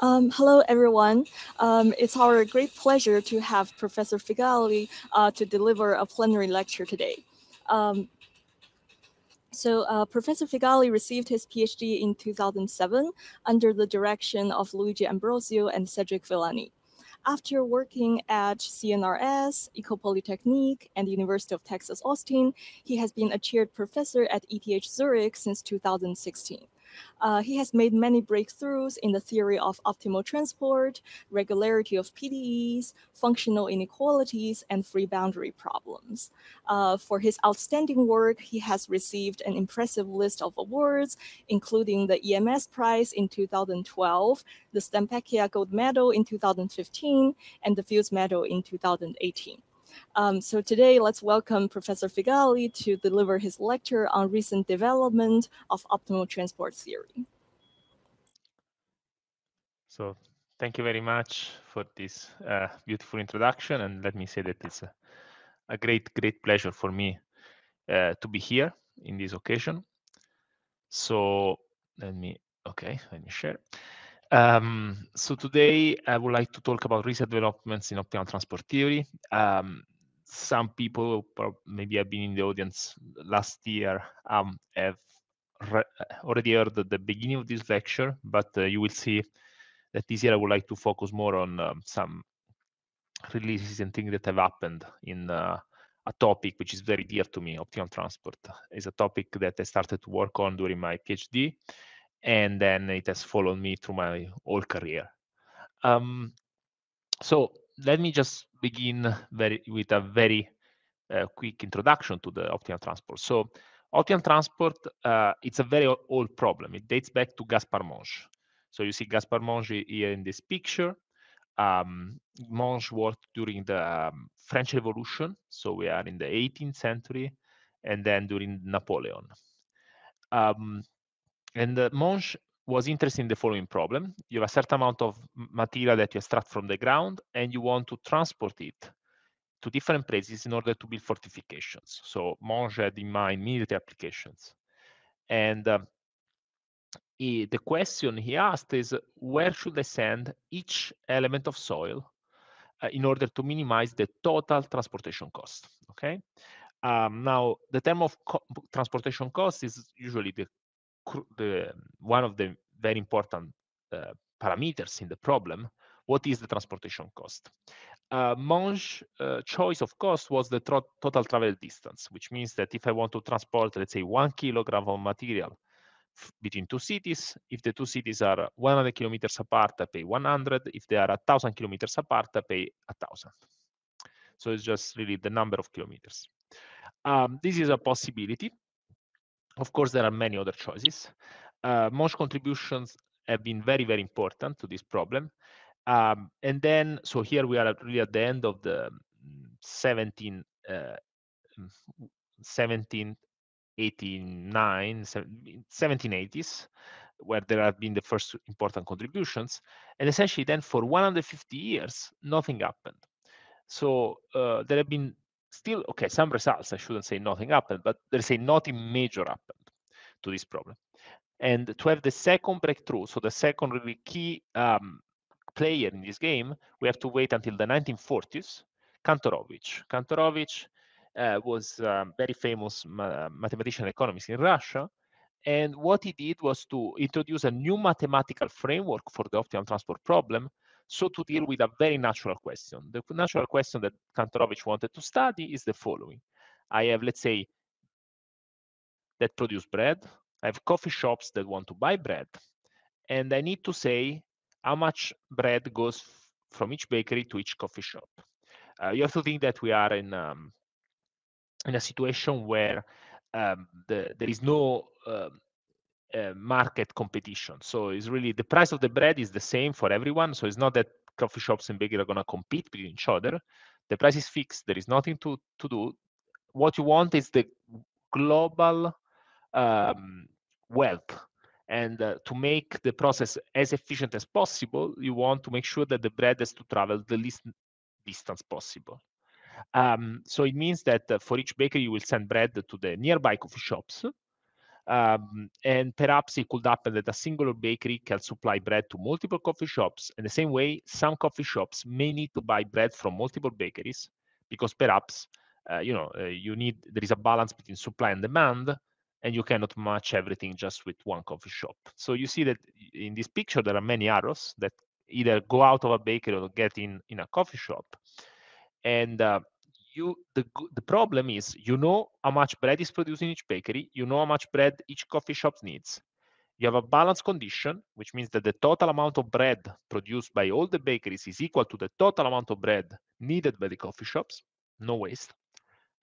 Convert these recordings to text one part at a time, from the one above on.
Um, hello, everyone. Um, it's our great pleasure to have Professor Figali uh, to deliver a plenary lecture today. Um, so uh, Professor Figali received his PhD in 2007 under the direction of Luigi Ambrosio and Cedric Villani. After working at CNRS, Polytechnique, and the University of Texas Austin, he has been a chaired professor at ETH Zurich since 2016. Uh, he has made many breakthroughs in the theory of optimal transport, regularity of PDEs, functional inequalities, and free boundary problems. Uh, for his outstanding work, he has received an impressive list of awards, including the EMS Prize in 2012, the Stampacchia Gold Medal in 2015, and the Fields Medal in 2018. Um, so today, let's welcome Professor Figali to deliver his lecture on recent development of optimal transport theory. So thank you very much for this uh, beautiful introduction. And let me say that it's a, a great, great pleasure for me uh, to be here in this occasion. So let me, okay, let me share. Um, so today I would like to talk about recent developments in optimal transport theory. Um, some people maybe have been in the audience last year um, have already heard at the beginning of this lecture, but uh, you will see that this year I would like to focus more on um, some releases and things that have happened in uh, a topic which is very dear to me, optimal transport. is a topic that I started to work on during my PhD and then it has followed me through my whole career. Um, so let me just begin very, with a very uh, quick introduction to the optimal transport. So optimal transport, uh, it's a very old problem. It dates back to Gaspar Monge. So you see Gaspar Monge here in this picture. Um, Monge worked during the um, French Revolution, so we are in the 18th century, and then during Napoleon. Um, and uh, Monge was interested in the following problem. You have a certain amount of material that you extract from the ground and you want to transport it to different places in order to build fortifications. So Monge had in mind military applications. And uh, he, the question he asked is, where should I send each element of soil uh, in order to minimize the total transportation cost, okay? Um, now, the term of co transportation cost is usually the the one of the very important uh, parameters in the problem, what is the transportation cost? Uh, uh, choice of cost was the total travel distance, which means that if I want to transport, let's say, one kilogram of material between two cities, if the two cities are 100 kilometers apart, I pay 100. If they are 1,000 kilometers apart, I pay 1,000. So it's just really the number of kilometers. Um, this is a possibility. Of course, there are many other choices. Uh, most contributions have been very, very important to this problem. Um, and then, so here we are at really at the end of the mm, 17, uh, mm, 17 1780s, where there have been the first important contributions. And essentially, then for 150 years, nothing happened. So uh, there have been still, okay, some results, I shouldn't say nothing happened, but there's a nothing major happened to this problem. And to have the second breakthrough, so the second really key um, player in this game, we have to wait until the 1940s, Kantorovich. Kantorovich uh, was a um, very famous ma mathematician economist in Russia. And what he did was to introduce a new mathematical framework for the optimal transport problem so to deal with a very natural question, the natural question that Kantorovich wanted to study is the following. I have, let's say, that produce bread. I have coffee shops that want to buy bread. And I need to say how much bread goes from each bakery to each coffee shop. Uh, you have to think that we are in, um, in a situation where um, the, there is no um, uh, market competition. So it's really the price of the bread is the same for everyone. So it's not that coffee shops and bakery are going to compete with each other. The price is fixed. There is nothing to, to do. What you want is the global um, wealth. And uh, to make the process as efficient as possible, you want to make sure that the bread has to travel the least distance possible. Um, so it means that uh, for each bakery, you will send bread to the nearby coffee shops um, and perhaps it could happen that a single bakery can supply bread to multiple coffee shops. In the same way, some coffee shops may need to buy bread from multiple bakeries because perhaps uh, eh, you know uh, you need there is a balance between supply and demand, and you cannot match everything just with one coffee shop. So you see that in this picture there are many arrows that either go out of a bakery or get in in a coffee shop, and uh, you the the problem is you know how much bread is produced in each bakery, you know how much bread each coffee shop needs. You have a balanced condition, which means that the total amount of bread produced by all the bakeries is equal to the total amount of bread needed by the coffee shops, no waste.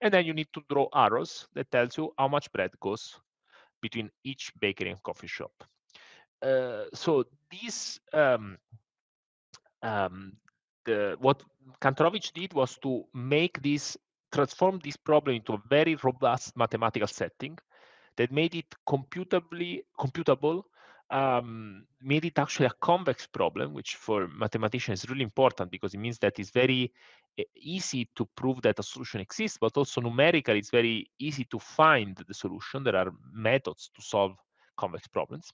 And then you need to draw arrows that tells you how much bread goes between each bakery and coffee shop. Uh, so these um, um, the, what Kantorovich did was to make this transform this problem into a very robust mathematical setting that made it computably computable um, made it actually a convex problem, which for mathematicians is really important because it means that it's very easy to prove that a solution exists, but also numerically, it's very easy to find the solution. There are methods to solve convex problems.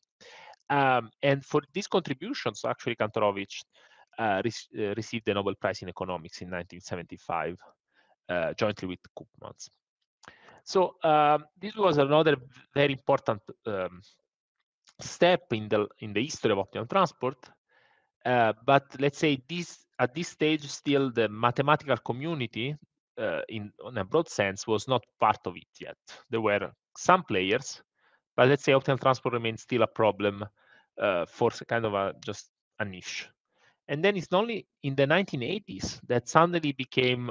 Um, and for these contributions, actually, Kantorovich uh, received the Nobel Prize in Economics in 1975, eh, jointly with Koopmans. So um, this was another very important um, step in the in the history of optimal transport. Eh, but let's say this at this stage, still the mathematical community, in, in a broad sense, was not part of it yet. There were some players, but let's say optimal transport remains still a problem uh, for kind of a just a niche. And then it's only in the 1980s that suddenly became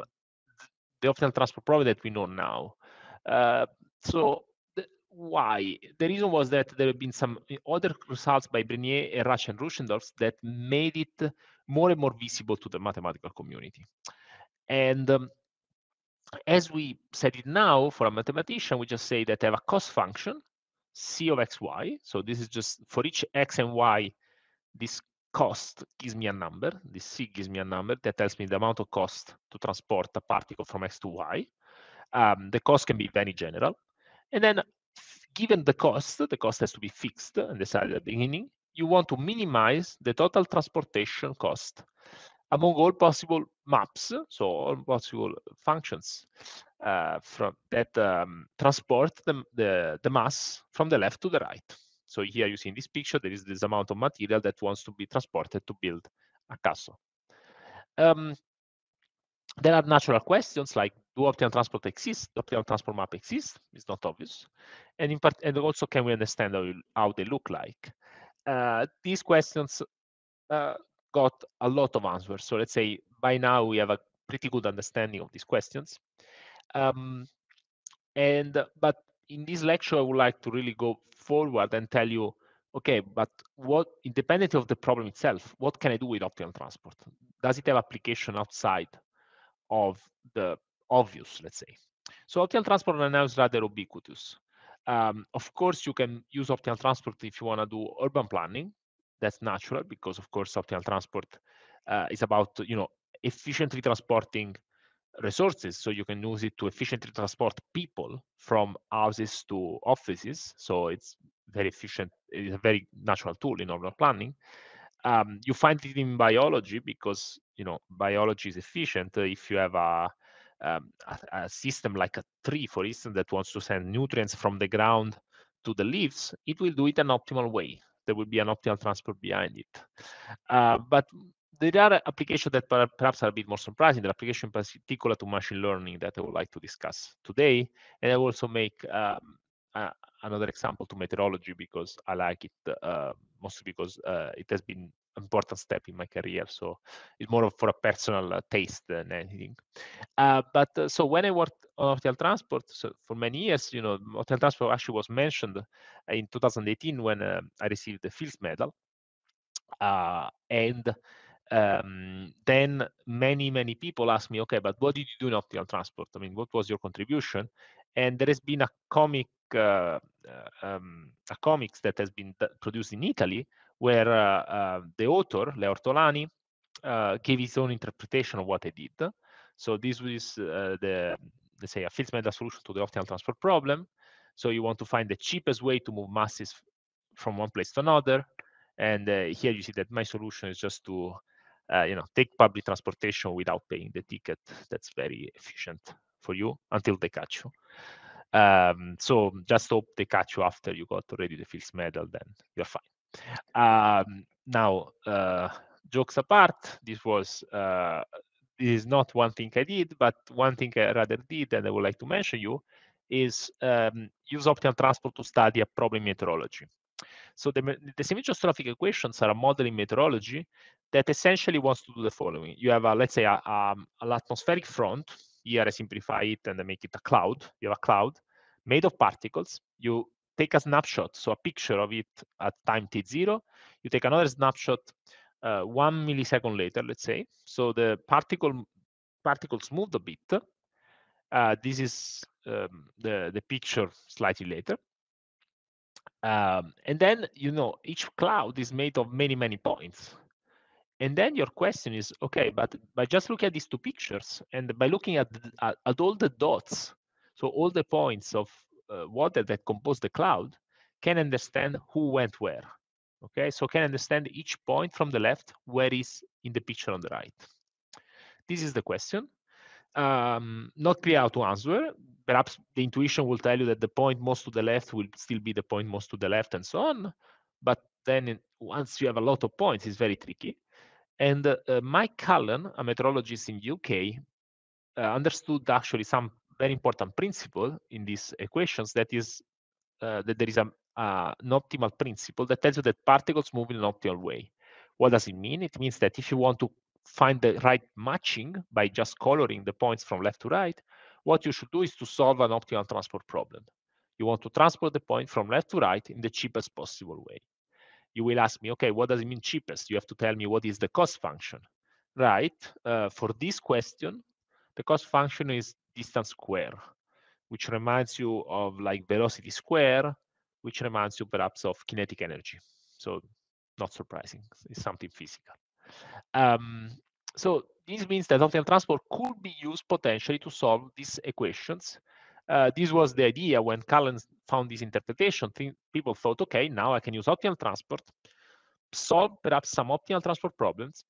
the optimal transport problem that we know now. Uh, so th- why? The reason was that there have been some eh, other results by Brenier and Rush and Ruschendorf that made it more and more visible to the mathematical community. And um, as we said it now for a mathematician, we just say that have a cost function, c of xy. So this is just for each x and y, this cost gives me a number. This C gives me a number that tells me the amount of cost to transport a particle from X to Y. Um, the cost can be very general. And then given the cost, the cost has to be fixed and decided at the beginning. You want to minimize the total transportation cost among all possible maps, so all possible functions uh, from that um, transport the, the, the mass from the left to the right. So here you see in this picture, there is this amount of material that wants to be transported to build a castle. Um, there are natural questions like, do optimal transport exist? Do optimal transport map exist? It's not obvious. And, in part, and also, can we understand how, how they look like? Uh, these questions uh, got a lot of answers. So let's say by now we have a pretty good understanding of these questions. Um, and but in this lecture, I would like to really go forward and tell you, okay, but what, independently of the problem itself, what can I do with optimal transport? Does it have application outside of the obvious, let's say? So optimal transport now is rather ubiquitous. Um, of course, you can use optimal transport if you want to do urban planning. That's natural because, of course, optimal transport uh, is about, you know, efficiently transporting resources so you can use it to efficiently transport people from houses to offices so it's very efficient it's a very natural tool in urban planning um, you find it in biology because you know biology is efficient uh, if you have a, um, a, a system like a tree for instance that wants to send nutrients from the ground to the leaves it will do it an optimal way there will be an optimal transport behind it uh, but there are applications that perhaps are a bit more surprising, the application particular to machine learning that I would like to discuss today. And I will also make um, uh, another example to meteorology because I like it, uh, mostly because uh, it has been important step in my career. So it's more for a personal uh, taste than anything. Uh, but uh, so when I worked on hotel transport so for many years, you know, hotel transport actually was mentioned in 2018 when I received the Fields Medal. and um, then many, many people ask me, okay, but what did you do in optimal transport? I mean, what was your contribution? And there has been a comic, uh, uh um, a comics that has been produced in Italy, where uh, uh, the author, Leo Ortolani, gave his own interpretation of what I did. So this was the, let's say, a field metal solution to the optimal transport problem. So you want to find the cheapest way to move masses from one place to another. And uh, here you see that my solution is just to uh, you know take public transportation without paying the ticket that's very efficient for you until they catch you um, so just hope they catch you after you got already the Fields medal, then you're fine. Um, now, uh, jokes apart, this was uh, this is not one thing I did, but one thing I rather did, and I would like to mention you, is um, use optimal transport to study a problem meteorology. So the, the semi-geostrophic equations are a model in meteorology that essentially wants to do the following. You have, a, let's say, a, a, um, an atmospheric front. Here I simplify it and I make it a cloud. You have a cloud made of particles. You take a snapshot, so a picture of it at time t0. You take another snapshot uh, one millisecond later, let's say. So the particle particles moved a bit. Uh, this is um, the, the picture slightly later. Um, and then, you know, each cloud is made of many, many points. And then your question is, okay, but by just looking at these two pictures and by looking at, at, at all the dots, so all the points of uh, water that compose the cloud, can understand who went where. Okay, so can understand each point from the left, where is in the picture on the right. This is the question um, not clear how to answer. Perhaps the intuition will tell you that the point most to the left will still be the point most to the left and so on. But then once you have a lot of points, it's very tricky. And uh, uh Mike Cullen, a meteorologist in UK, uh, understood actually some very important principle in these equations that is uh, that there is a, an optimal principle that tells you that particles move in an optimal way. What does it mean? It means that if you want to find the right matching by just coloring the points from left to right, what you should do is to solve an optimal transport problem. You want to transport the point from left to right in the cheapest possible way. You will ask me, okay, what does it mean cheapest? You have to tell me what is the cost function. Right, uh, for this question, the cost function is distance square, which reminds you of like velocity square, which reminds you perhaps of kinetic energy. So not surprising, it's something physical. Um, so this means that optimal transport could be used potentially to solve these equations. Uh, this was the idea when Cullen found this interpretation. people thought, okay, now I can use optimal transport, solve perhaps some optimal transport problems,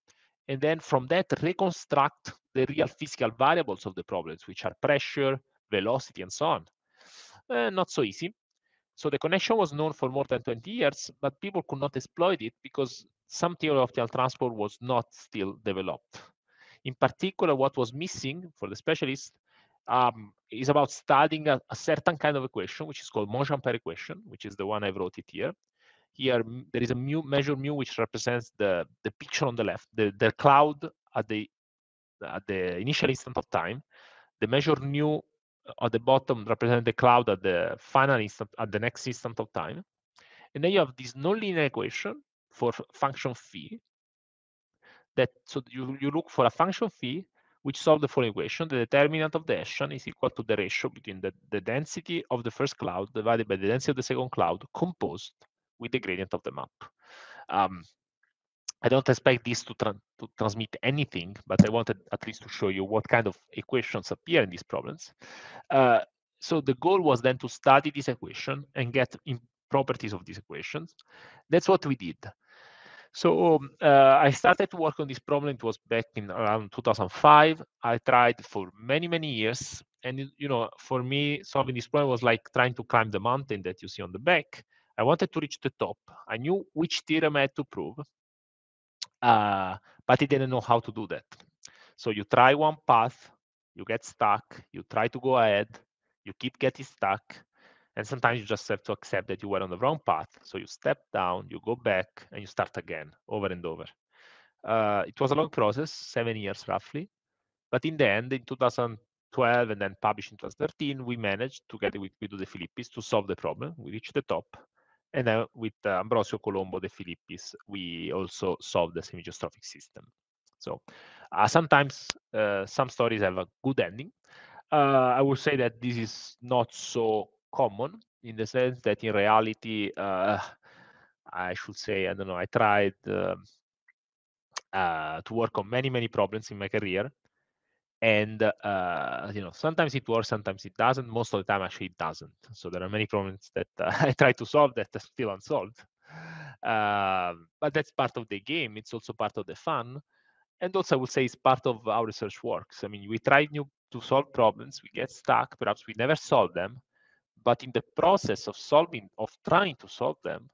and then from that reconstruct the real physical variables of the problems, which are pressure, velocity, and so on. Uh, not so easy. So the connection was known for more than 20 years, but people could not exploit it because some theory of the transport was not still developed. In particular, what was missing for the specialist um, is about studying a, a, certain kind of equation, which is called Monchampère equation, which is the one I wrote it here. Here, there is a mu, measure mu, which represents the, the picture on the left, the, the cloud at the, at the initial instant of time. The measure nu uh, at the bottom represents the cloud at the final instant, at the next instant of time. And then you have this nonlinear equation, for function phi that so you, you look for a function phi which solves the following equation the determinant of the action is equal to the ratio between the, the density of the first cloud divided by the density of the second cloud composed with the gradient of the map um, I don't expect this to, tra to, transmit anything, but I wanted at least to show you what kind of equations appear in these problems. Uh, so the goal was then to study this equation and get in properties of these equations. That's what we did. So um, uh, I started to work on this problem. It was back in around 2005. I tried for many, many years. And, you know, for me, solving this problem was like trying to climb the mountain that you see on the back. I wanted to reach the top. I knew which theorem I had to prove, uh, but I didn't know how to do that. So you try one path, you get stuck, you try to go ahead, you keep getting stuck, and sometimes you just have to accept that you were on the wrong path. So you step down, you go back, and you start again over and over. Uh, it was a long process, seven years roughly. But in the end, in 2012 and then published in 2013, we managed, together with Guido De Filippis, to solve the problem. We reached the top. And then with uh, Ambrosio Colombo De Filippis, we also solved the semi-geostrophic system. So uh, sometimes uh, some stories have a good ending. Uh, I would say that this is not so common in the sense that in reality, uh, I should say, I don't know, I tried uh, uh, to work on many, many problems in my career. And, uh, you know, sometimes it works, sometimes it doesn't. Most of the time, actually, it doesn't. So there are many problems that uh, I try to solve that are still unsolved. Um, but that's part of the game. It's also part of the fun. And also, I would say it's part of how research works. I mean, we try new to solve problems, we get stuck, perhaps we never solve them but in the process of solving of trying to solve them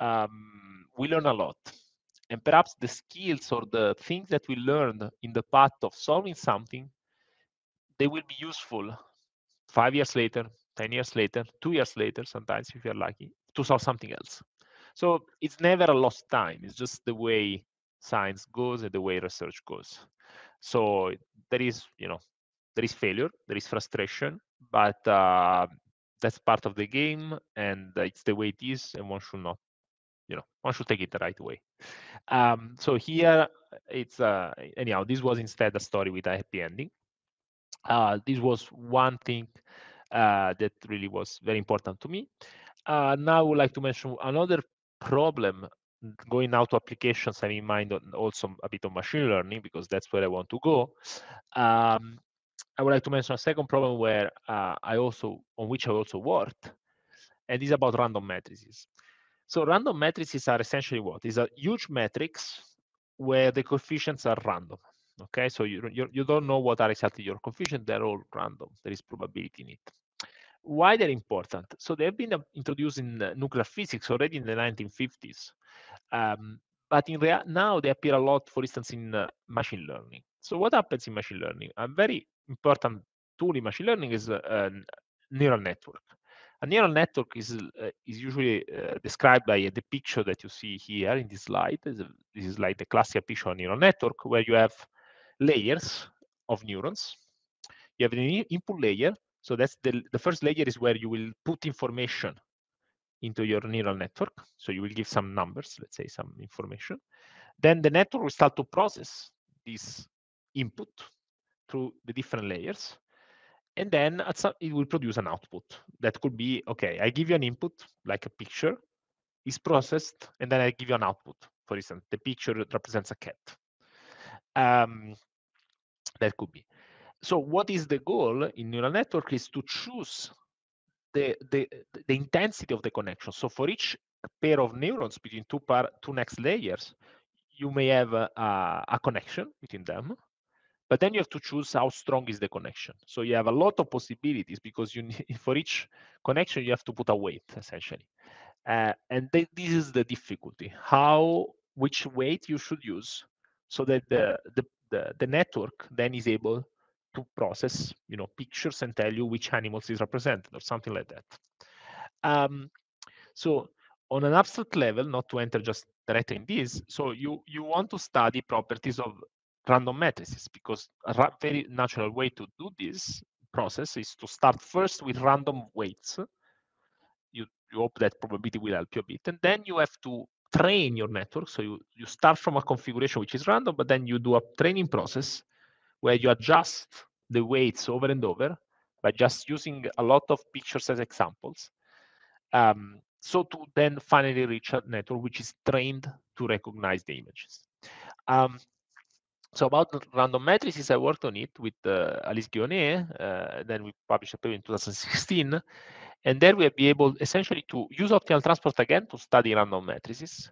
um, we learn a lot and perhaps the skills or the things that we learned in the path of solving something they will be useful five years later 10 years later two years later sometimes if you're lucky to solve something else so it's never a lost time it's just the way science goes and the way research goes so there is you know there is failure there is frustration but uh, that's part of the game and it's the way it is and one should not you know one should take it the right way um, so here it's uh, anyhow this was instead a story with a happy ending uh, this was one thing uh, that really was very important to me uh, now i would like to mention another problem going now to applications i mean mind also a bit of machine learning because that's where i want to go um, I would like to mention a second problem where uh, I also on which I also worked, and is about random matrices. So random matrices are essentially what is a huge matrix where the coefficients are random. Okay, so you, you, you don't know what are exactly your coefficients; they're all random. There is probability in it. Why they're important? So they have been uh, introduced in uh, nuclear physics already in the 1950s, um, but in rea- now they appear a lot, for instance, in uh, machine learning. So what happens in machine learning? A very important tool in machine learning is a uh, neural network. A neural network is uh, is usually uh, described by uh, the picture that you see here in this slide. This is like the classic picture of neural network, where you have layers of neurons. You have an input layer, so that's the the first layer is where you will put information into your neural network. So you will give some numbers, let's say some information. Then the network will start to process this input through the different layers. And then some, it will produce an output that could be, okay, I give you an input, like a picture, is processed, and then I give you an output. For instance, the picture represents a cat. Um, that could be. So what is the goal in neural network is to choose the, the, the intensity of the connection. So for each pair of neurons between two, par, two next layers, you may have a, a connection between them but then you have to choose how strong is the connection. So you have a lot of possibilities because you need, for each connection you have to put a weight essentially, uh, and th- this is the difficulty: how which weight you should use so that the, the the, the network then is able to process you know pictures and tell you which animals is represented or something like that. Um, so on an abstract level, not to enter just directly in this, so you you want to study properties of random matrices because a very natural way to do this process is to start first with random weights. You, you hope that probability will help you a bit. And then you have to train your network. So you, you start from a configuration which is random, but then you do a training process where you adjust the weights over and over by just using a lot of pictures as examples. Um, so to then finally reach a network which is trained to recognize the images. Um, so about random matrices, I worked on it with uh, Alice Guionet. Uh, then we published a paper in 2016. And there we have been able essentially to use optimal transport again to study random matrices.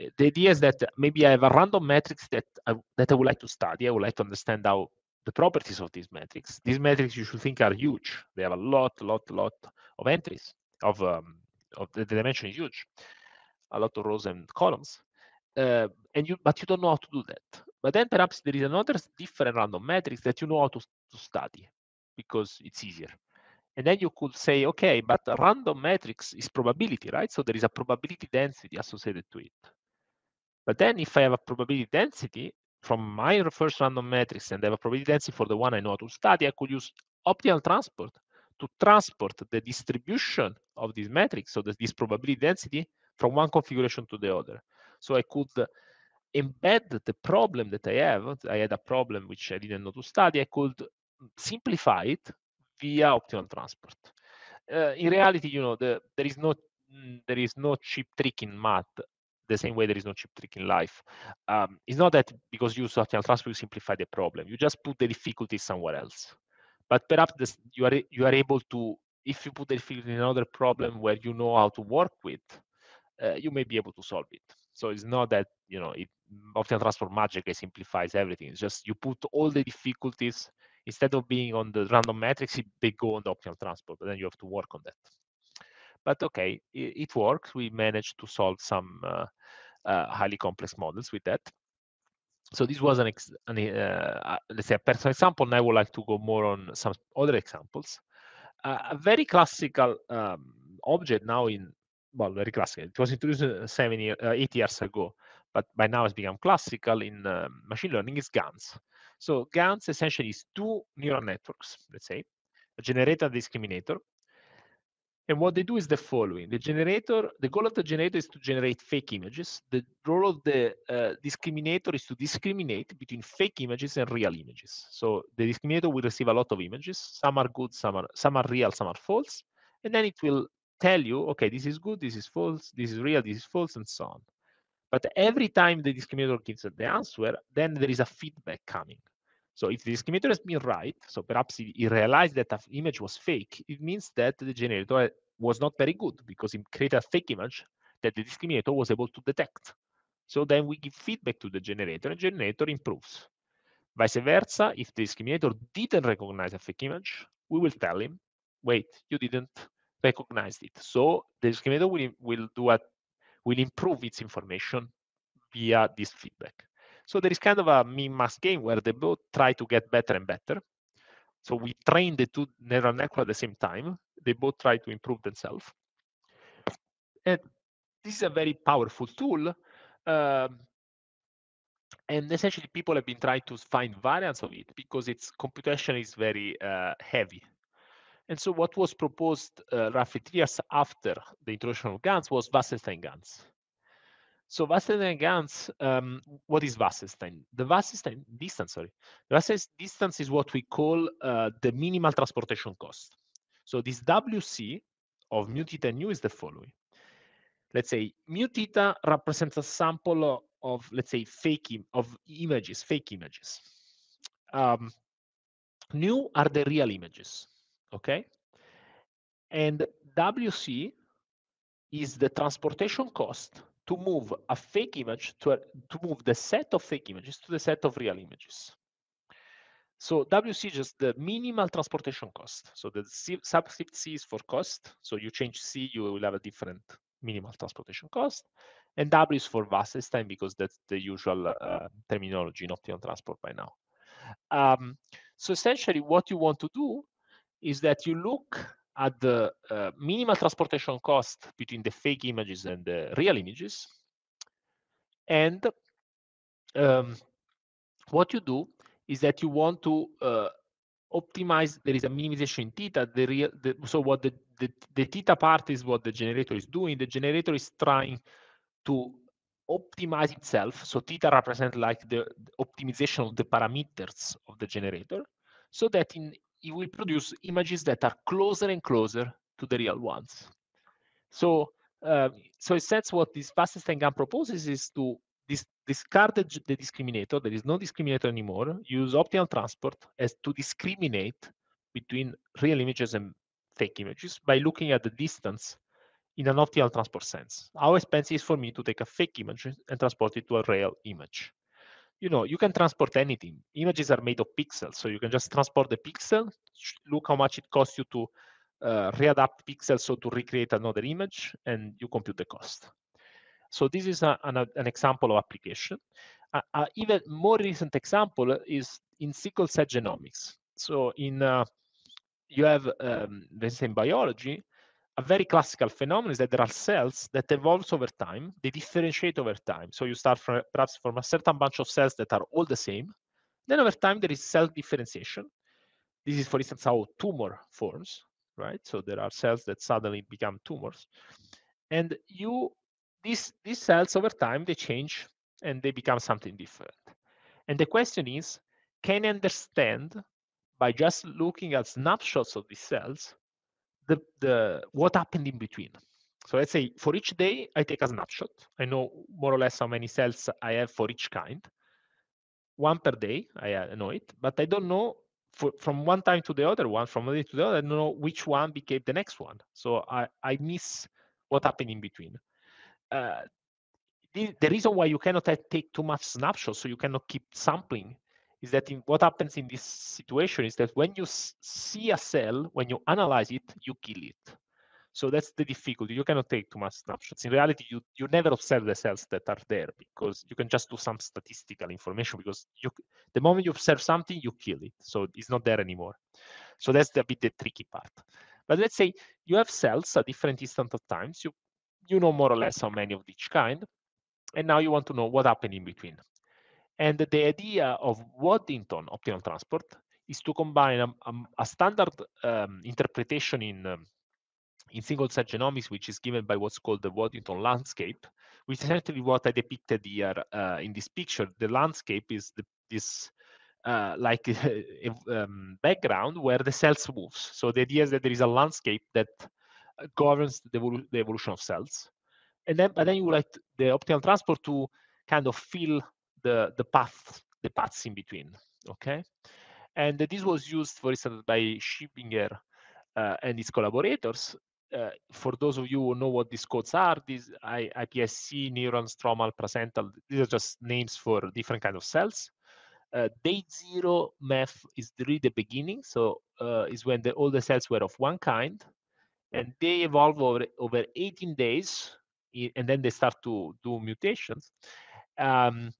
Uh, the idea is that maybe I have a random matrix that I, that I would like to study. I would like to understand how the properties of these matrix. These matrices you should think are huge. They have a lot, lot, lot of entries of, um, of the dimension is huge, a lot of rows and columns. Uh, and you, but you don't know how to do that. But then perhaps there is another different random matrix that you know how to, to study because it's easier. And then you could say, okay, but random matrix is probability, right? So there is a probability density associated to it. But then if I have a probability density from my first random matrix and I have a probability density for the one I know how to study, I could use optimal transport to transport the distribution of this matrix, so that this probability density, from one configuration to the other. So I could embed the problem that I have. I had a problem which I didn't know to study. I could mm, simplify it via optimal transport. Uh, in reality, you know, the, there is no mm, there is no cheap trick in math. The same way there is no cheap trick in life. Um, it's not that because you use optimal transport you simplify the problem. You just put the difficulty somewhere else. But perhaps this, you are you are able to if you put the difficulty in another problem where you know how to work with, uh, you may be able to solve it. So it's not that you know it Optimal transport magically simplifies everything. It's just you put all the difficulties instead of being on the random matrix, they go on the Optimal Transport. But then you have to work on that. But okay, it, it works. We managed to solve some uh, uh, highly complex models with that. So this was an, ex an uh, uh let's say a personal example, and I would like to go more on some other examples. Uh, a very classical um, object now in well, very classical. It was introduced eh, seven year, uh, eight years ago, but by now it's become classical in uh, machine learning is GANs. So GANs essentially is two neural networks, let's say, a generator and discriminator. And what they do is the following. The generator, the goal of the generator is to generate fake images. The role of the uh, discriminator is to discriminate between fake images and real images. So the discriminator will receive a lot of images. Some are good, some are, some are real, some are false. And then it will tell you, okay, this is good, this is false, this is real, this is false, and so on. But every time the discriminator gives the answer, then there is a feedback coming. So if the discriminator has been right, so perhaps he realized that the image was fake, it means that the generator eh, was not very good because it created a fake image that the discriminator was able to detect. So then we give feedback to the generator and generator improves. Vice versa, if the discriminator didn't recognize a fake image, we will tell him, wait, you didn't recognized it. So the discriminator will, will do a, will improve its information via this feedback. So there is kind of a min-max game where they both try to get better and better. So we train the two neural networks at the same time. They both try to improve themselves. And this is a very powerful tool. Um, and essentially people have been trying to find variants of it because its computation is very uh, heavy and so what was proposed uh, roughly three years after the introduction of GANs was Wasserstein GANs. So Wasserstein GANs, um, what is Wasserstein? The Wasserstein distance, sorry. The Wasserstein distance is what we call uh, the minimal transportation cost. So this WC of mu theta nu is the following. Let's say mu theta represents a sample of, of let's say, fake Im of images, fake images. Um, nu are the real images okay? And WC is the transportation cost to move a fake image to, a, to move the set of fake images to the set of real images. So WC is just the minimal transportation cost. So the C, subscript C is for cost. So you change C, you will have a different minimal transportation cost. And W is for vastest time because that's the usual uh, terminology in optimal Transport by now. Um, so essentially what you want to do is that you look at the uh, minimal transportation cost between the fake images and the real images. And um, what you do is that you want to uh, optimize, there is a minimization in theta. The real, the, so what the, the, the theta part is what the generator is doing. The generator is trying to optimize itself. So theta represents like the, the optimization of the parameters of the generator so that in it will produce images that are closer and closer to the real ones. So, uh, so in sense, what this fastest and gun proposes is to dis discard the discriminator. There is no discriminator anymore. Use optimal transport as to discriminate between real images and fake images by looking at the distance in an optimal transport sense. How expensive is for me to take a fake image and transport it to a real image? you know, you can transport anything. Images are made of pixels, so you can just transport the pixel, look how much it costs you to uh, readapt pixels so to recreate another image, and you compute the cost. So this is a, an, a, an, example of application. Uh, uh, even more recent example is in sequel cell genomics. So in uh, you have um, same biology, a very classical phenomenon is that there are cells that evolve over time, they differentiate over time. So you start from perhaps from a certain bunch of cells that are all the same. Then over time, there is cell differentiation. This is, for instance, how tumor forms, right? So there are cells that suddenly become tumors. And you, these, these cells over time, they change and they become something different. And the question is, can you understand by just looking at snapshots of these cells the, the what happened in between. So let's say for each day, I take a snapshot. I know more or less how many cells I have for each kind. One per day, I know it, but I don't know for, from one time to the other one, from one day to the other, I don't know which one became the next one. So I, I miss what happened in between. Uh, the, the reason why you cannot uh, take too much snapshots, so you cannot keep sampling, is that in, what happens in this situation is that when you see a cell, when you analyze it, you kill it. So that's the difficulty. You cannot take too much snapshots. In reality, you, you never observe the cells that are there because you can just do some statistical information because you the moment you observe something, you kill it. So it's not there anymore. So that's the bit the tricky part. But let's say you have cells at different instant of times. You you know more or less how many of each kind. And now you want to know what happened in between. And the idea of Waddington optimal transport is to combine a, um, a, um, a standard um, interpretation in um, in single cell genomics, which is given by what's called the Waddington landscape, which is essentially what I depicted here uh, in this picture. The landscape is the, this uh, like um, background where the cells moves. So the idea is that there is a landscape that uh, governs the, evol the evolution of cells, and then but then you would like the optimal transport to kind of fill the, the path, the paths in between, okay? And this was used, for instance, by Schibinger uh, and his collaborators. Uh, for those of you who know what these codes are, these I, iPSC, neuron, stromal, placental, these are just names for different kind of cells. Uh, day zero math is really the beginning, so uh, is when the, all the cells were of one kind, and they evolve over, over 18 days, and then they start to do mutations. Um,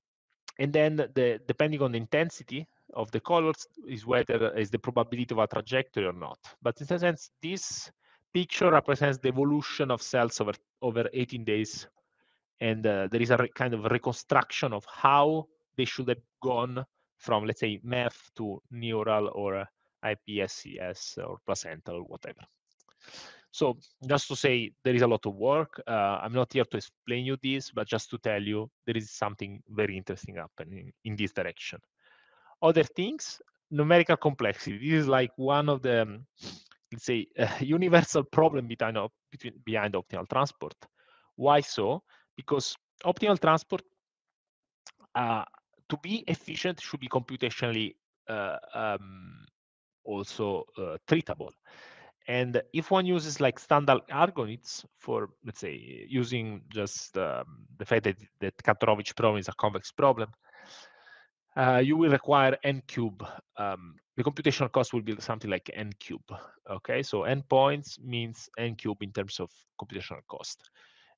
and then the depending on the intensity of the colors is whether is the probability of a trajectory or not. But in a sense, this picture represents the evolution of cells over over 18 days, and uh, there is a kind of reconstruction of how they should have gone from let's say MEF to neural or uh, IPSCS or placental or whatever. So just to say, there is a lot of work. Uh, I'm not here to explain you this, but just to tell you there is something very interesting happening in this direction. Other things, numerical complexity. This is like one of the, um, let's say, uh, universal problem behind, op between, behind optimal transport. Why so? Because optimal transport, uh, to be efficient, should be computationally uh, um, also uh, treatable. And if one uses like standard algorithms for, let's say, using just um, the fact that, that Kantorovich problem is a convex problem, uh, you will require n cube. Um, the computational cost will be something like n cube. Okay, so n points means n cube in terms of computational cost.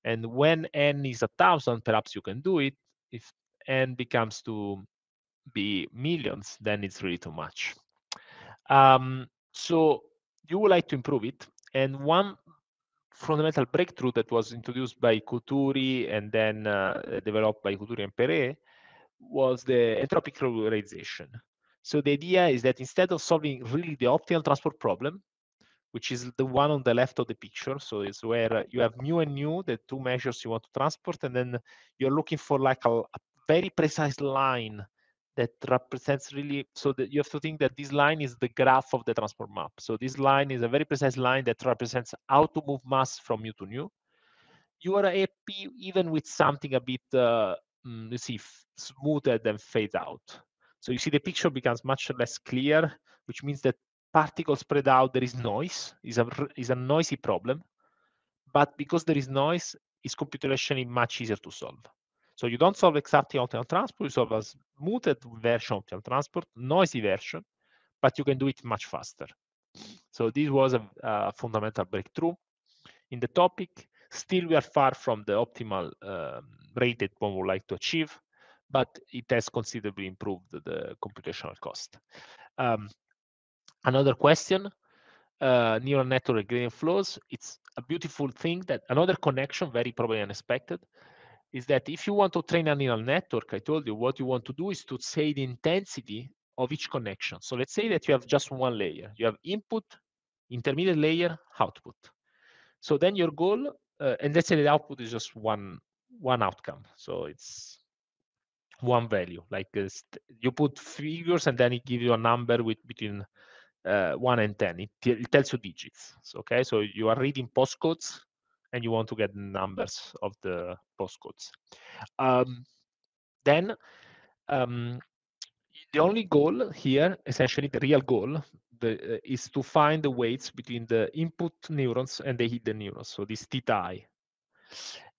And when n is a thousand, perhaps you can do it. If n becomes to be millions, then it's really too much. Um, so you would like to improve it. And one fundamental breakthrough that was introduced by Couturi and then uh, developed by Couturi and Perret was the entropic regularization. So the idea is that instead of solving really the optimal transport problem, which is the one on the left of the picture, so it's where you have mu and nu, the two measures you want to transport, and then you're looking for like a, a very precise line that represents really so that you have to think that this line is the graph of the transport map so this line is a very precise line that represents how to move mass from new to new you are happy even with something a bit uh, you mm, see smoother than fade out so you see the picture becomes much less clear which means that particles spread out there is noise is a is a noisy problem but because there is noise is computation much easier to solve so you don't solve exactly optimal transport, you solve a muted version of optimal transport, noisy version, but you can do it much faster. So this was a, a fundamental breakthrough in the topic. Still, we are far from the optimal um, rate that one would like to achieve, but it has considerably improved the computational cost. Um, another question, uh, neural network gradient flows. It's a beautiful thing that another connection, very probably unexpected, is that if you want to train a neural network, I told you what you want to do is to say the intensity of each connection. So let's say that you have just one layer. You have input, intermediate layer, output. So then your goal, uh, and let's say the output is just one one outcome. So it's one value. Like uh, you put figures and then it gives you a number with between uh, one and ten. It, it tells you digits. So, okay, so you are reading postcodes and you want to get numbers of the postcodes. Um, then um, the only goal here, essentially the real goal, the, uh, is to find the weights between the input neurons and the hidden neurons, so this theta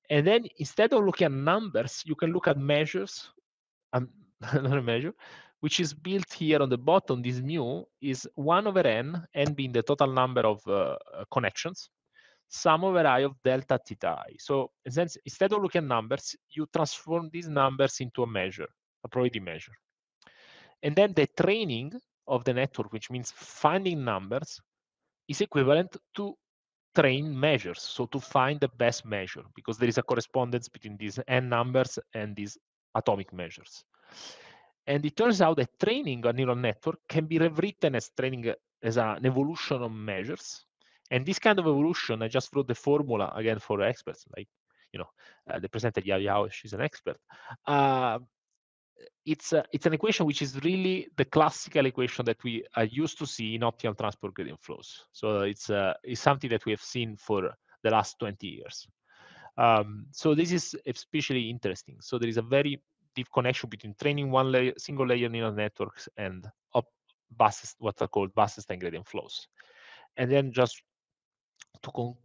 And then instead of looking at numbers, you can look at measures, um, another measure, which is built here on the bottom. This mu is 1 over n, n being the total number of uh, uh connections, sum over i of delta theta i. So sense, instead of looking at numbers, you transform these numbers into a measure, a probability measure. And then the training of the network, which means finding numbers, is equivalent to train measures. So to find the best measure, because there is a correspondence between these n numbers and these atomic measures. And it turns out that training a neural network can be rewritten as training as an evolution of measures and this kind of evolution, I just wrote the formula again for experts, like you know, uh, the presenter Yavi Yao, she's an expert. Uh, it's a, it's an equation which is really the classical equation that we are used to see in optimal transport gradient flows. So it's uh, it's something that we have seen for the last 20 years. Um, so this is especially interesting. So there is a very deep connection between training one layer, single layer neural networks and up buses, what are called buses and gradient flows. And then just to con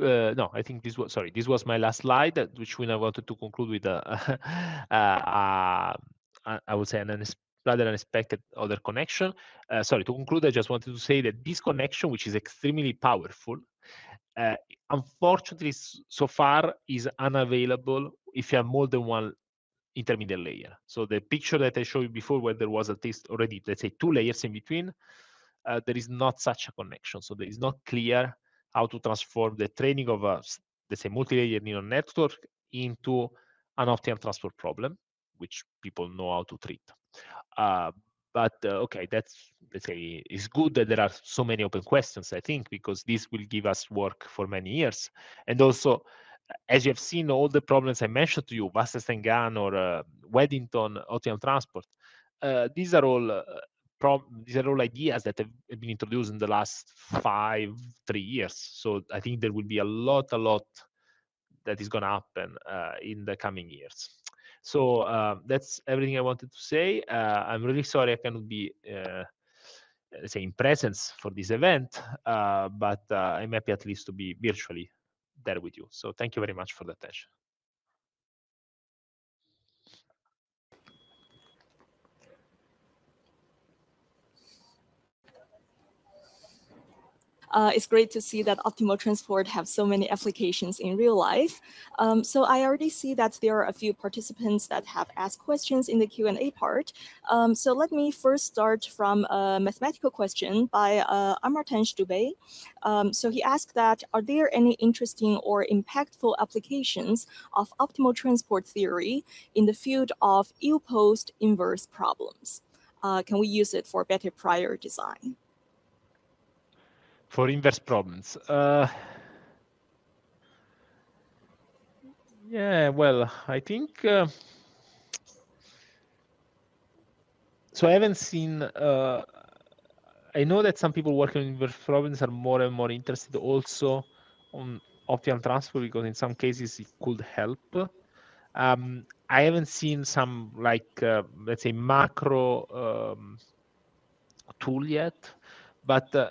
uh, no, I think this was sorry. This was my last slide, which when I wanted to conclude with a, a, a, a I would say an rather unexpected other connection. Uh, sorry, to conclude, I just wanted to say that this connection, which is extremely powerful, uh, unfortunately so far is unavailable if you have more than one intermediate layer. So the picture that I showed you before, where there was at least already let's say two layers in between, uh, there is not such a connection. So there is not clear how to transform the training of a, let's say, multi-layer neural network into an optimal transport problem, which people know how to treat. Uh, but uh, okay, that's let's say it's good that there are so many open questions. I think because this will give us work for many years, and also, as you have seen, all the problems I mentioned to you, Vastes and or uh, Weddington, optimal transport, uh, these are all uh, prob- these are all ideas that have been introduced in the last five, three years. So I think there will be a lot, a lot that is going to happen uh, in the coming years. So uh, that's everything I wanted to say. Uh, I'm really sorry I cannot be uh, say in presence for this event, uh, but uh, I'm happy at least to be virtually there with you. So thank you very much for the attention. uh, it's great to see that optimal transport have so many applications in real life. Um, so I already see that there are a few participants that have asked questions in the Q&A part. Um, so let me first start from a mathematical question by uh, Amartan Dubey. Um, so he asked that, are there any interesting or impactful applications of optimal transport theory in the field of ill-posed inverse problems? Uh, can we use it for better prior design? for inverse problems. Uh, yeah, well, I think. Uh, so I haven't seen. Uh, I know that some people working on inverse problems are more and more interested also on optimal transfer because in some cases it could help. Um, I haven't seen some like uh, let's say macro um, tool yet, but uh,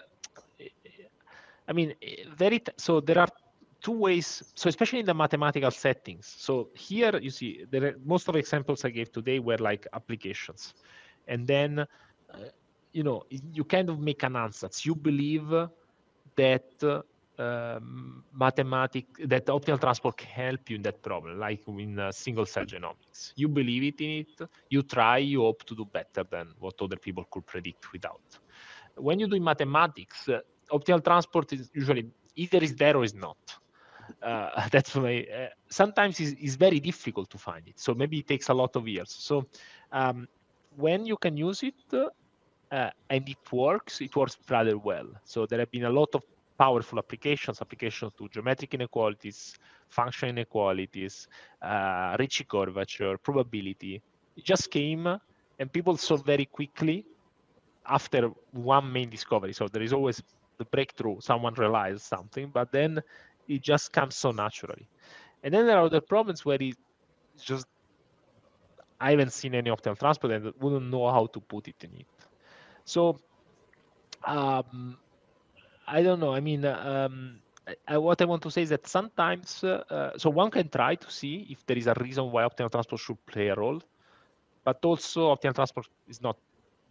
I mean, eh, very t- so there are two ways. So especially in the mathematical settings. So here you see there are, most of the examples I gave today were like applications, and then uh, you know you kind of make an answer. You believe that. Uh, um, mathematic that optimal transport can help you in that problem, like in uh, single cell genomics. You believe it in it, you try, you hope to do better than what other people could predict without. When you do mathematics, uh, optimal transport is usually either is there or is not. Uh, that's why uh, sometimes it's, it's, very difficult to find it. So maybe it takes a lot of years. So um, when you can use it uh, and it works, it works rather well. So there have been a lot of powerful applications, applications to geometric inequalities, function inequalities, uh, Ricci curvature, probability. It just came and people saw very quickly after one main discovery. So there is always the breakthrough someone realizes something but then it just comes so naturally and then there are other problems where it just i haven't seen any of them transport and wouldn't know how to put it in it so um, i don't know i mean um, I, what I want to say is that sometimes, uh, so one can try to see if there is a reason why optimal transport should play a role, but also optimal transport is not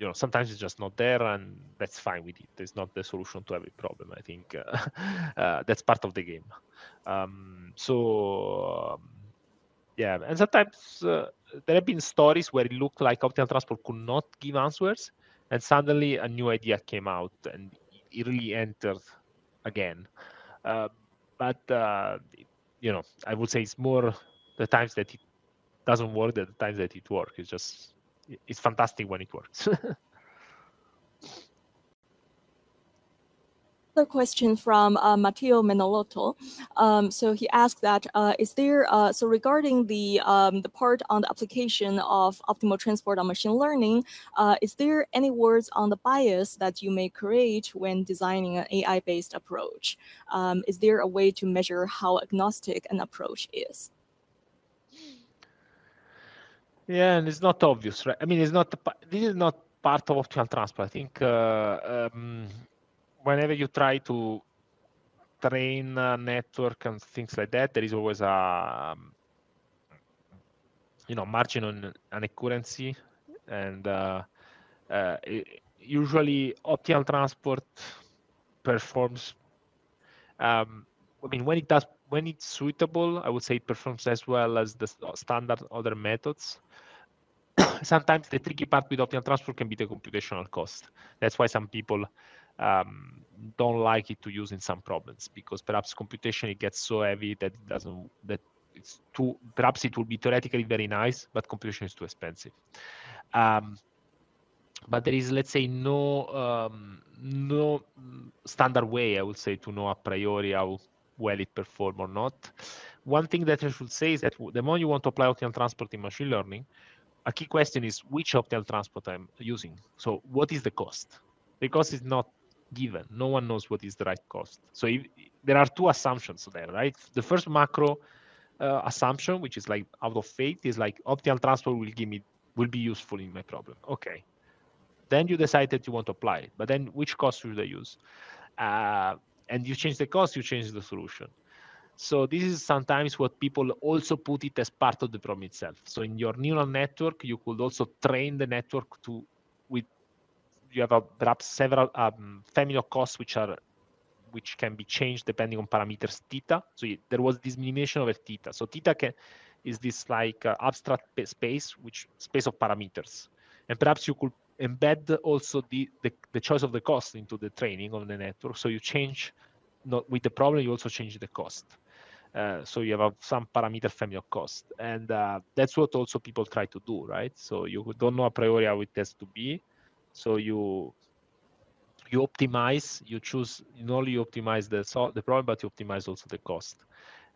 you know sometimes it's just not there and that's fine with it it's not the solution to every problem i think uh, uh, that's part of the game um, so um, yeah and sometimes uh, there have been stories where it looked like optimal transport could not give answers and suddenly a new idea came out and it really entered again uh, but uh, you know i would say it's more the times that it doesn't work than the times that it works it's just it's fantastic when it works. Another question from uh, Matteo Menolotto. Um, so he asked that uh, is there uh, so regarding the um, the part on the application of optimal transport on machine learning, uh, is there any words on the bias that you may create when designing an AI-based approach? Um, is there a way to measure how agnostic an approach is? Yeah, and it's not obvious, right? I mean, it's not. This is not part of optimal transport. I think uh, um, whenever you try to train a network and things like that, there is always a um, you know margin on an accuracy, and uh, uh, usually optimal transport performs. Um, I mean, when it does when it's suitable, I would say it performs as well as the uh, standard other methods. Sometimes the tricky part with optimal transfer can be the computational cost. That's why some people um, don't like it to use in some problems because perhaps computation it gets so heavy that it doesn't that it's too perhaps it will be theoretically very nice, but computation is too expensive. Um, but there is let's say no um, no mm, standard way I would say to know a priori how well it performed or not. One thing that I should say is that the more you want to apply optimal transport in machine learning, a key question is which optimal transport I'm using. So what is the cost? The cost is not given. No one knows what is the right cost. So if, there are two assumptions there, right? The first macro uh, assumption, which is like out of faith, is like optimal transport will give me will be useful in my problem. Okay, then you decide that you want to apply it. But then which cost should I use? Uh, and you change the cost, you change the solution. So this is sometimes what people also put it as part of the problem itself. So in your neural network, you could also train the network to with you have a, perhaps several um, family of costs which are which can be changed depending on parameters theta. So there was this minimization over theta. So theta can is this like uh, abstract space, which space of parameters, and perhaps you could embed also the, the, the choice of the cost into the training of the network. So you change not with the problem, you also change the cost. Uh, so you have a, some parameter family of cost, and uh, that's what also people try to do, right? So you don't know a priori how it has to be, so you you optimize, you choose not only you optimize the so the problem, but you optimize also the cost.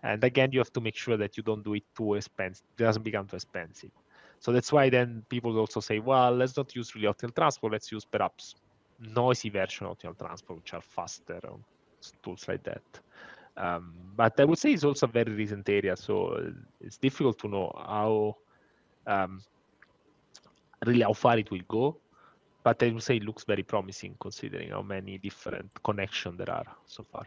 And again, you have to make sure that you don't do it too expensive. It doesn't become too expensive. So that's why then people also say, well, let's not use really OTL transport. Let's use perhaps noisy version of OTL transport, which are faster tools like that. Um, but I would say it's also a very recent area, so it's difficult to know how um, really how far it will go. But I would say it looks very promising considering how many different connections there are so far.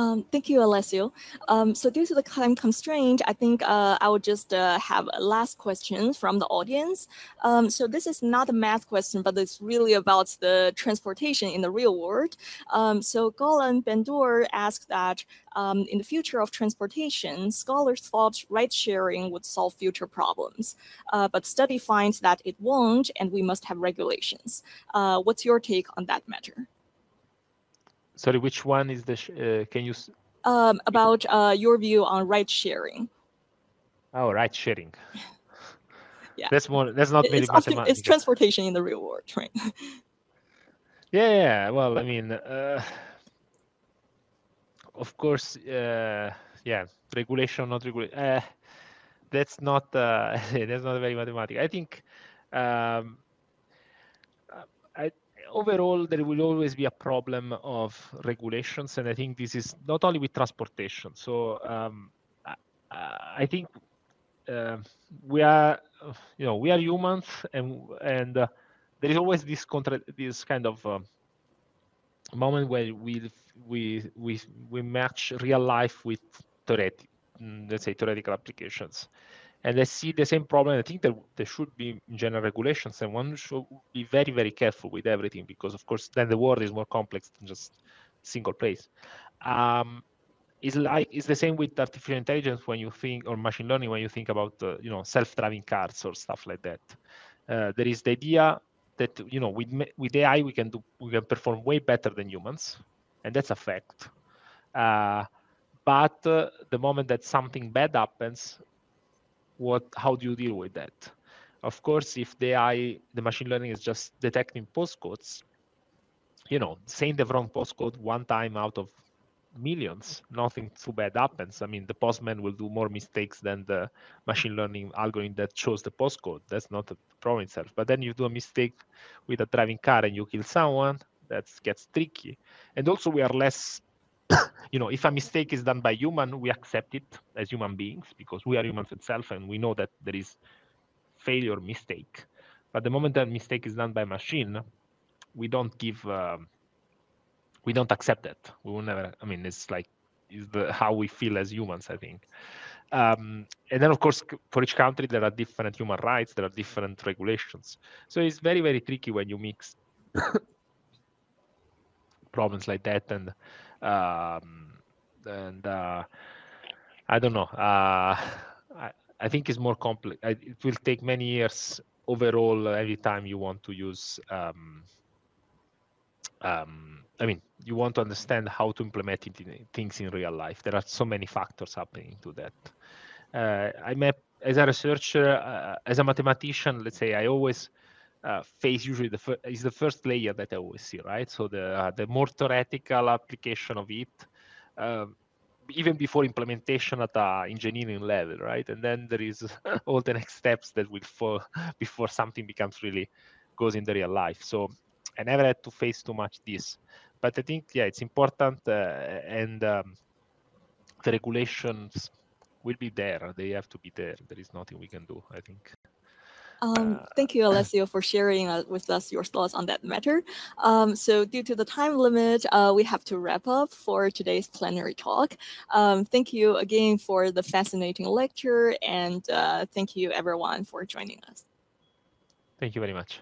Um, thank you, Alessio. Um, so due to the time constraint, I think uh, I will just uh, have a last question from the audience. Um, so this is not a math question, but it's really about the transportation in the real world. Um, so Golan Bendur asked that um, in the future of transportation, scholars thought ride sharing would solve future problems, uh, but study finds that it won't, and we must have regulations. Uh, what's your take on that matter? Sorry, which one is the? Uh, can you? Um, about uh, your view on ride sharing. Oh, ride sharing. yeah. That's more. That's not it's, often, it's transportation in the real world, right? yeah, yeah. Well, I mean, uh, of course, uh, yeah. Regulation, not regulation. Uh, that's not. Uh, that's not very mathematical. I think. Um, overall, there will always be a problem of regulations, and I think this is not only with transportation. So um, I, I, think uh, we are, you know, we are humans, and and uh, there is always this contra- this kind of um, moment where we we we we match real life with theoretic, mm, let's say theoretical applications and they see the same problem. I think that there should be general regulations, and one should be very, very careful with everything because, of course, then the world is more complex than just single place. Um, it's like it's the same with artificial intelligence when you think or machine learning when you think about uh, you know self-driving cars or stuff like that. Uh, there is the idea that you know with with AI we can do we can perform way better than humans, and that's a fact. Uh, but uh, the moment that something bad happens, what how do you deal with that? Of course, if the AI, the machine learning is just detecting postcodes, you know, saying the wrong postcode one time out of millions, nothing too bad happens. I mean, the postman will do more mistakes than the machine learning algorithm that chose the postcode. That's not a problem itself. But then you do a mistake with a driving car and you kill someone, that gets tricky. And also, we are less you know, if a mistake is done by human, we accept it as human beings because we are humans itself and we know that there is failure mistake. But the moment that mistake is done by machine, we don't give, uh, we don't accept that. We will never. I mean, it's like is the how we feel as humans. I think. Um, and then, of course, for each country, there are different human rights, there are different regulations. So it's very, very tricky when you mix problems like that and um, and uh, I don't know. Uh, I, I, think it's more complex. it will take many years overall every time you want to use. Um, um, I mean, you want to understand how to implement in, things in real life. There are so many factors happening to that. Uh, I am as a researcher, uh, as a mathematician, let's say I always uh, face usually the fir- is the first layer that I always see, right? So the uh, the more theoretical application of it, uh, even before implementation at the engineering level, right? And then there is all the next steps that will fall before something becomes really goes in the real life. So I never had to face too much this, but I think yeah, it's important, uh, and um, the regulations will be there. They have to be there. There is nothing we can do. I think. Um, uh, thank you, Alessio, for sharing uh, with us your thoughts on that matter. Um, so due to the time limit, uh, we have to wrap up for today's plenary talk. Um, thank you again for the fascinating lecture, and uh, thank you, everyone, for joining us. Thank you very much.